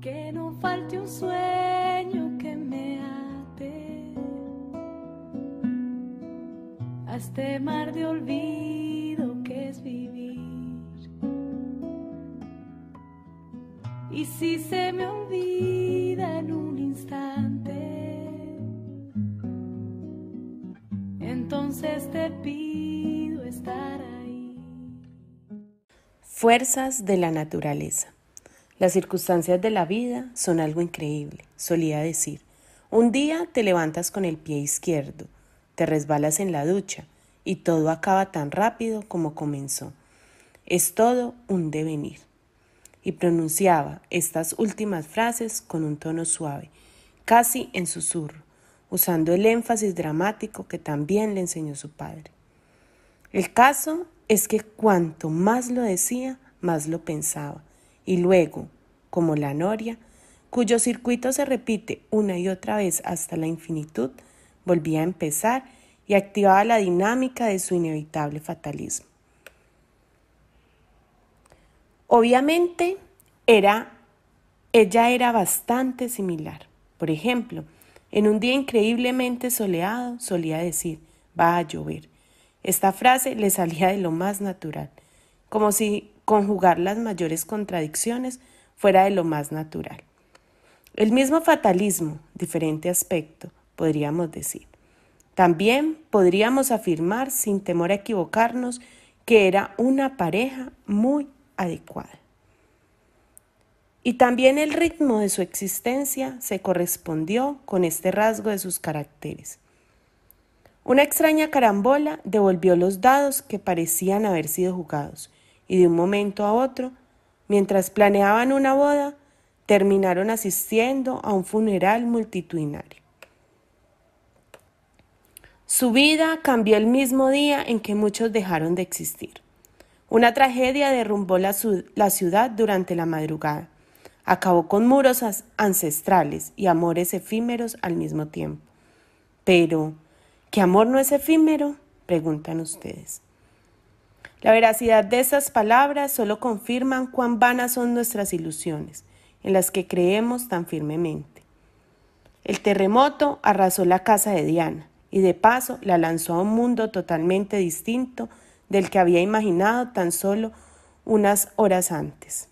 Que no falte un sueño que me ate a este mar de olvido que es vivir. Y si se me olvida en un instante, entonces te pido estar ahí. Fuerzas de la naturaleza. Las circunstancias de la vida son algo increíble, solía decir. Un día te levantas con el pie izquierdo, te resbalas en la ducha y todo acaba tan rápido como comenzó. Es todo un devenir. Y pronunciaba estas últimas frases con un tono suave, casi en susurro, usando el énfasis dramático que también le enseñó su padre. El caso es que cuanto más lo decía, más lo pensaba, y luego, como la noria, cuyo circuito se repite una y otra vez hasta la infinitud, volvía a empezar y activaba la dinámica de su inevitable fatalismo. Obviamente, era, ella era bastante similar. Por ejemplo, en un día increíblemente soleado solía decir, va a llover. Esta frase le salía de lo más natural, como si conjugar las mayores contradicciones fuera de lo más natural. El mismo fatalismo, diferente aspecto, podríamos decir. También podríamos afirmar, sin temor a equivocarnos, que era una pareja muy adecuada. Y también el ritmo de su existencia se correspondió con este rasgo de sus caracteres. Una extraña carambola devolvió los dados que parecían haber sido jugados, y de un momento a otro, mientras planeaban una boda, terminaron asistiendo a un funeral multitudinario. Su vida cambió el mismo día en que muchos dejaron de existir. Una tragedia derrumbó la, ciudad durante la madrugada. Acabó con muros ancestrales y amores efímeros al mismo tiempo. Pero, ¿qué amor no es efímero? Preguntan ustedes. La veracidad de esas palabras solo confirman cuán vanas son nuestras ilusiones, en las que creemos tan firmemente. El terremoto arrasó la casa de Diana y de paso la lanzó a un mundo totalmente distinto del que había imaginado tan solo unas horas antes.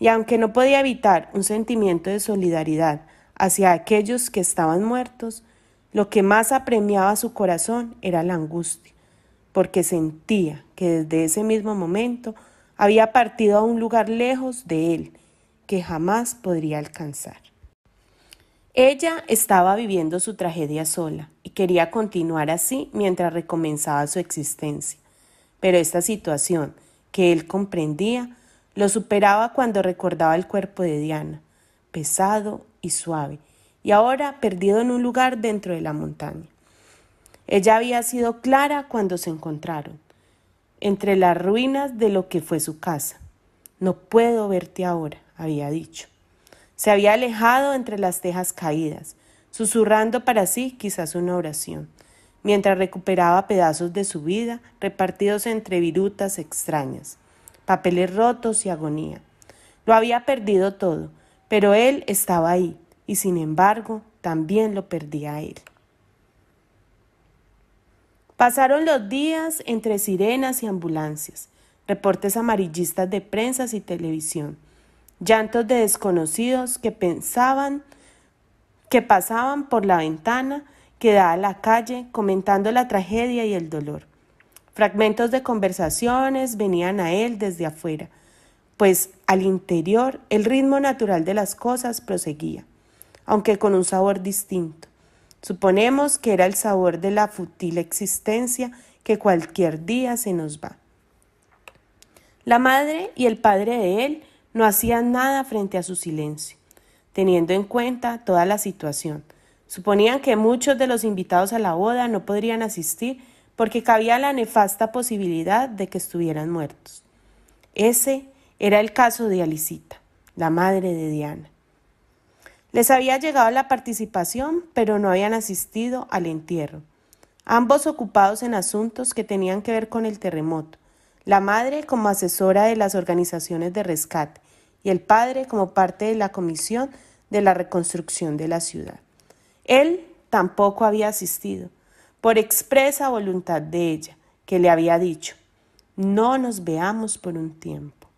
Y aunque no podía evitar un sentimiento de solidaridad hacia aquellos que estaban muertos, lo que más apremiaba su corazón era la angustia porque sentía que desde ese mismo momento había partido a un lugar lejos de él, que jamás podría alcanzar. Ella estaba viviendo su tragedia sola y quería continuar así mientras recomenzaba su existencia, pero esta situación, que él comprendía, lo superaba cuando recordaba el cuerpo de Diana, pesado y suave, y ahora perdido en un lugar dentro de la montaña. Ella había sido clara cuando se encontraron, entre las ruinas de lo que fue su casa. No puedo verte ahora, había dicho. Se había alejado entre las tejas caídas, susurrando para sí quizás una oración, mientras recuperaba pedazos de su vida repartidos entre virutas extrañas, papeles rotos y agonía. Lo había perdido todo, pero él estaba ahí, y sin embargo también lo perdía él. Pasaron los días entre sirenas y ambulancias, reportes amarillistas de prensa y televisión, llantos de desconocidos que pensaban que pasaban por la ventana que da a la calle comentando la tragedia y el dolor. Fragmentos de conversaciones venían a él desde afuera, pues al interior el ritmo natural de las cosas proseguía, aunque con un sabor distinto. Suponemos que era el sabor de la futil existencia que cualquier día se nos va. La madre y el padre de él no hacían nada frente a su silencio, teniendo en cuenta toda la situación. Suponían que muchos de los invitados a la boda no podrían asistir porque cabía la nefasta posibilidad de que estuvieran muertos. Ese era el caso de Alicita, la madre de Diana. Les había llegado la participación, pero no habían asistido al entierro. Ambos ocupados en asuntos que tenían que ver con el terremoto. La madre como asesora de las organizaciones de rescate y el padre como parte de la comisión de la reconstrucción de la ciudad. Él tampoco había asistido, por expresa voluntad de ella, que le había dicho, no nos veamos por un tiempo.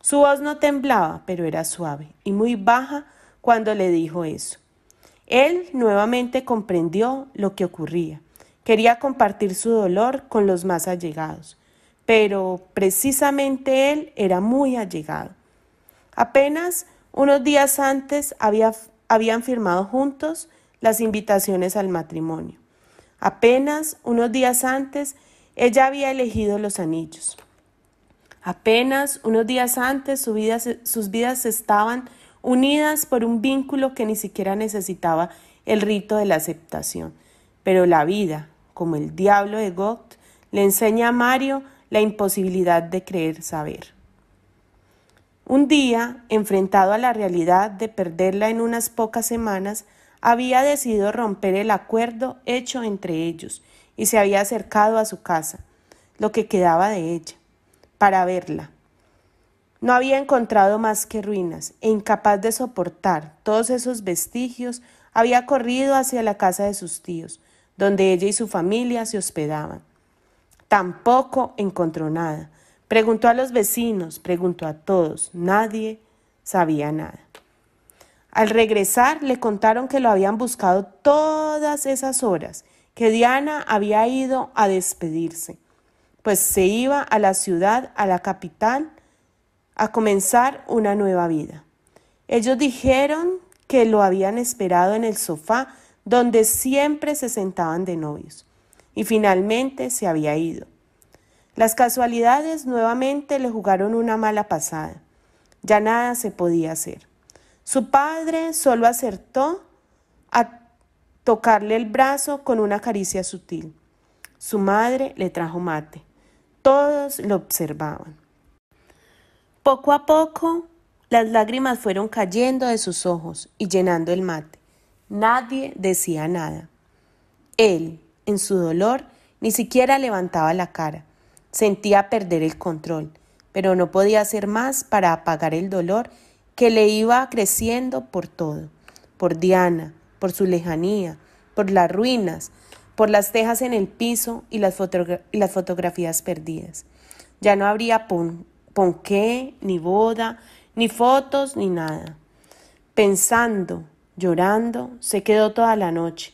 Su voz no temblaba, pero era suave y muy baja cuando le dijo eso. Él nuevamente comprendió lo que ocurría. Quería compartir su dolor con los más allegados, pero precisamente él era muy allegado. Apenas unos días antes había, habían firmado juntos las invitaciones al matrimonio. Apenas unos días antes ella había elegido los anillos. Apenas unos días antes sus vidas estaban unidas por un vínculo que ni siquiera necesitaba el rito de la aceptación. Pero la vida, como el diablo de Gott, le enseña a Mario la imposibilidad de creer saber. Un día, enfrentado a la realidad de perderla en unas pocas semanas, había decidido romper el acuerdo hecho entre ellos y se había acercado a su casa, lo que quedaba de ella, para verla, no había encontrado más que ruinas e incapaz de soportar todos esos vestigios, había corrido hacia la casa de sus tíos, donde ella y su familia se hospedaban. Tampoco encontró nada. Preguntó a los vecinos, preguntó a todos, nadie sabía nada. Al regresar le contaron que lo habían buscado todas esas horas, que Diana había ido a despedirse, pues se iba a la ciudad, a la capital, a comenzar una nueva vida. Ellos dijeron que lo habían esperado en el sofá donde siempre se sentaban de novios, y finalmente se había ido. Las casualidades nuevamente le jugaron una mala pasada. Ya nada se podía hacer. Su padre solo acertó a tocarle el brazo con una caricia sutil. Su madre le trajo mate. Todos lo observaban. Poco a poco, las lágrimas fueron cayendo de sus ojos y llenando el mate. Nadie decía nada. Él, en su dolor, ni siquiera levantaba la cara. Sentía perder el control, pero no podía hacer más para apagar el dolor que le iba creciendo por todo, por Diana, por su lejanía, por las ruinas, por las tejas en el piso y las, fotografías perdidas. Ya no habría punto qué? ni boda, ni fotos, ni nada. Pensando, llorando, se quedó toda la noche,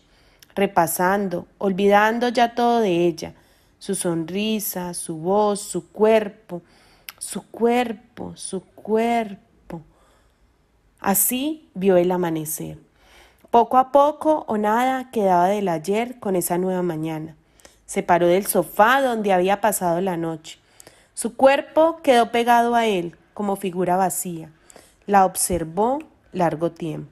repasando, olvidando ya todo de ella, su sonrisa, su voz, su cuerpo, su cuerpo, su cuerpo. Así vio el amanecer. Poco a poco o nada quedaba del ayer con esa nueva mañana. Se paró del sofá donde había pasado la noche su cuerpo quedó pegado a él como figura vacía. La observó largo tiempo.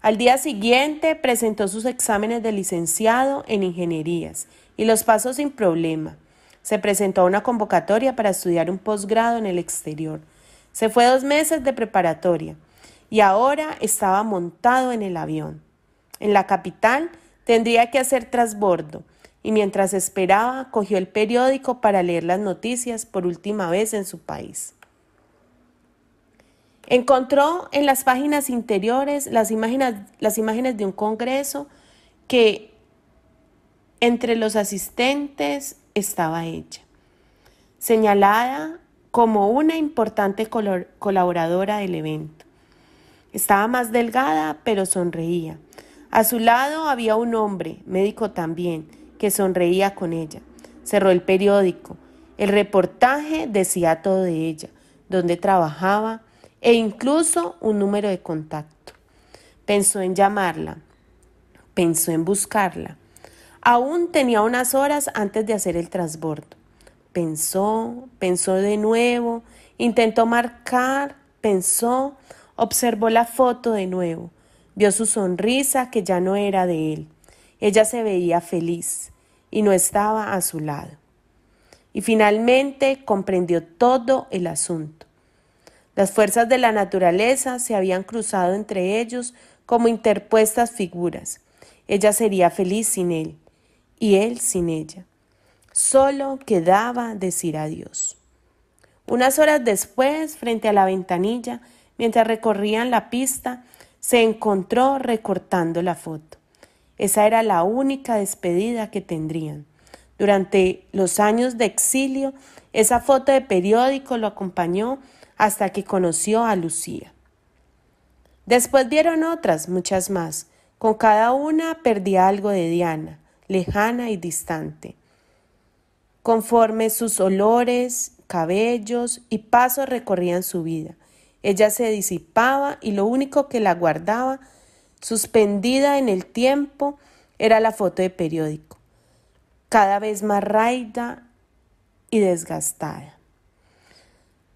Al día siguiente presentó sus exámenes de licenciado en ingenierías y los pasó sin problema. Se presentó a una convocatoria para estudiar un posgrado en el exterior. Se fue dos meses de preparatoria y ahora estaba montado en el avión. En la capital tendría que hacer trasbordo y mientras esperaba cogió el periódico para leer las noticias por última vez en su país. Encontró en las páginas interiores las imágenes, las imágenes de un congreso que entre los asistentes estaba ella, señalada como una importante colaboradora del evento. Estaba más delgada, pero sonreía. A su lado había un hombre, médico también, que sonreía con ella. Cerró el periódico. El reportaje decía todo de ella, dónde trabajaba e incluso un número de contacto. Pensó en llamarla, pensó en buscarla. Aún tenía unas horas antes de hacer el transbordo. Pensó, pensó de nuevo, intentó marcar, pensó, observó la foto de nuevo, vio su sonrisa que ya no era de él. Ella se veía feliz y no estaba a su lado. Y finalmente comprendió todo el asunto. Las fuerzas de la naturaleza se habían cruzado entre ellos como interpuestas figuras. Ella sería feliz sin él y él sin ella. Solo quedaba decir adiós. Unas horas después, frente a la ventanilla, mientras recorrían la pista, se encontró recortando la foto. Esa era la única despedida que tendrían. Durante los años de exilio, esa foto de periódico lo acompañó hasta que conoció a Lucía. Después dieron otras, muchas más. Con cada una perdía algo de Diana, lejana y distante. Conforme sus olores, cabellos y pasos recorrían su vida, ella se disipaba y lo único que la guardaba Suspendida en el tiempo era la foto de periódico, cada vez más raída y desgastada.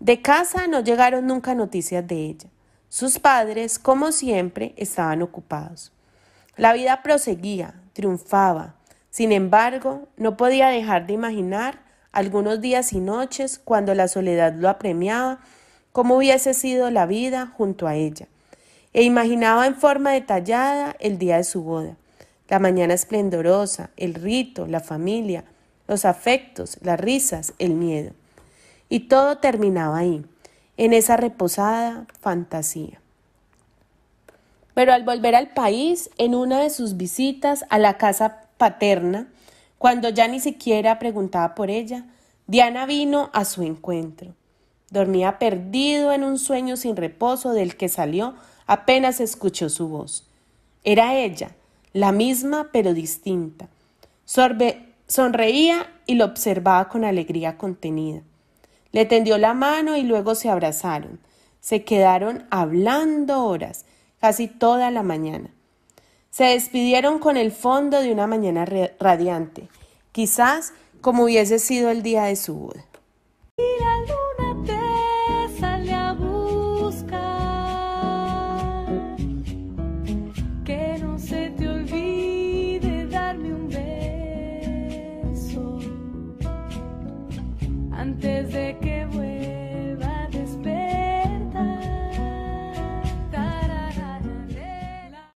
De casa no llegaron nunca noticias de ella. Sus padres, como siempre, estaban ocupados. La vida proseguía, triunfaba. Sin embargo, no podía dejar de imaginar algunos días y noches, cuando la soledad lo apremiaba, cómo hubiese sido la vida junto a ella, e imaginaba en forma detallada el día de su boda, la mañana esplendorosa, el rito, la familia, los afectos, las risas, el miedo. Y todo terminaba ahí, en esa reposada fantasía. Pero al volver al país, en una de sus visitas a la casa paterna, cuando ya ni siquiera preguntaba por ella, Diana vino a su encuentro. Dormía perdido en un sueño sin reposo del que salió Apenas escuchó su voz. Era ella, la misma pero distinta. sonreía y lo observaba con alegría contenida. Le tendió la mano y luego se abrazaron. Se quedaron hablando horas, casi toda la mañana. Se despidieron con el fondo de una mañana radiante, quizás como hubiese sido el día de su boda.